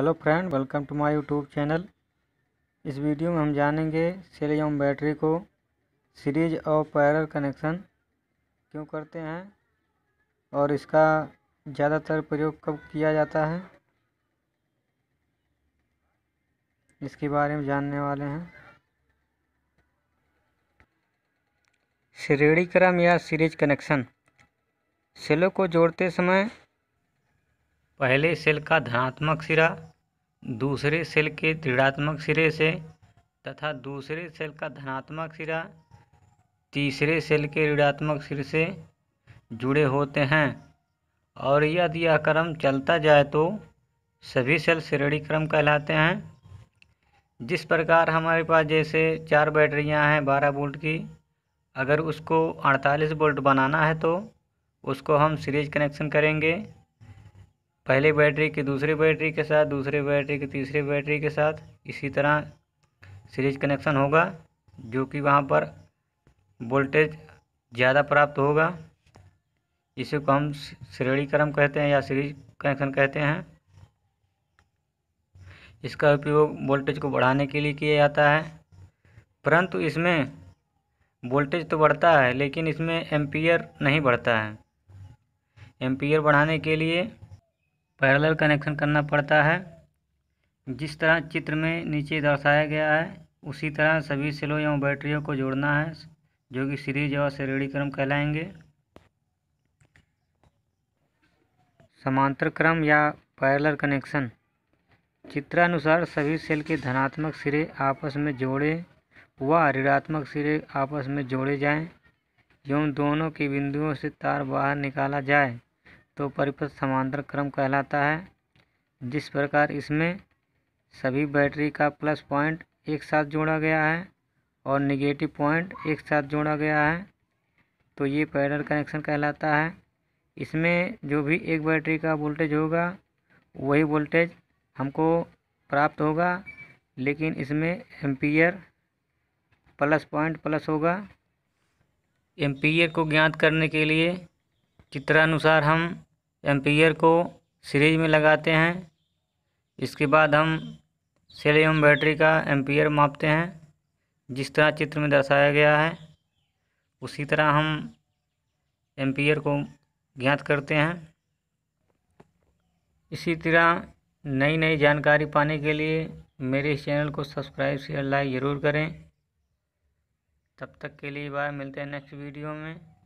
hello friend welcome to my YouTube channel इस video में हम जानेंगे एवं बैटरी को सीरीज और पैरल कनेक्शन क्यों करते हैं और इसका ज़्यादातर प्रयोग कब किया जाता है इसके बारे में जानने वाले हैं श्रेणी क्रम या सीरीज कनेक्शन सेलों को जोड़ते समय पहले सेल का धनात्मक सिरा दूसरे सेल के ऋणात्मक सिरे से तथा दूसरे सेल का धनात्मक सिरा तीसरे सेल के ऋणात्मक सिर से जुड़े होते हैं और यदि यह क्रम चलता जाए तो सभी सेल श्रेणी क्रम कहलाते हैं जिस प्रकार हमारे पास जैसे चार बैटरियां हैं बारह वोल्ट की अगर उसको अड़तालीस वोल्ट बनाना है तो उसको हम सीरीज कनेक्शन करेंगे पहले बैटरी के दूसरे बैटरी के साथ दूसरे बैटरी के तीसरे बैटरी के साथ इसी तरह सीरीज कनेक्शन होगा जो कि वहाँ पर वोल्टेज ज़्यादा प्राप्त होगा इसी को हम श्रेणीक्रम कहते हैं या सीरीज कनेक्शन कहते हैं इसका उपयोग वोल्टेज को बढ़ाने के लिए किया जाता है परंतु इसमें वोल्टेज तो बढ़ता है लेकिन इसमें एम्पियर नहीं बढ़ता है एम्पियर बढ़ाने के लिए पैरेलल कनेक्शन करना पड़ता है जिस तरह चित्र में नीचे दर्शाया गया है उसी तरह सभी सेलों एवं बैटरियों को जोड़ना है जो कि सीरीज और क्रम कहलाएंगे समांतर क्रम या पैरेलल कनेक्शन चित्रानुसार सभी सेल के धनात्मक सिरे आपस में जोड़े व ऋणात्मक सिरे आपस में जोड़े जाएं एवं दोनों के बिंदुओं से तार बाहर निकाला जाए तो परिपथ समांतर क्रम कहलाता है जिस प्रकार इसमें सभी बैटरी का प्लस पॉइंट एक साथ जोड़ा गया है और निगेटिव पॉइंट एक साथ जोड़ा गया है तो ये पैरल कनेक्शन कहलाता है इसमें जो भी एक बैटरी का वोल्टेज होगा वही वोल्टेज हमको प्राप्त होगा लेकिन इसमें एम्पियर प्लस पॉइंट प्लस होगा एम्पियर को ज्ञात करने के लिए चित्रानुसार हम एम्पियर को सीरीज में लगाते हैं इसके बाद हम सेल एवं बैटरी का एम्पियर मापते हैं जिस तरह चित्र में दर्शाया गया है उसी तरह हम एम्पियर को ज्ञात करते हैं इसी तरह नई नई जानकारी पाने के लिए मेरे इस चैनल को सब्सक्राइब शेयर लाइक ज़रूर करें तब तक के लिए बाय मिलते हैं नेक्स्ट वीडियो में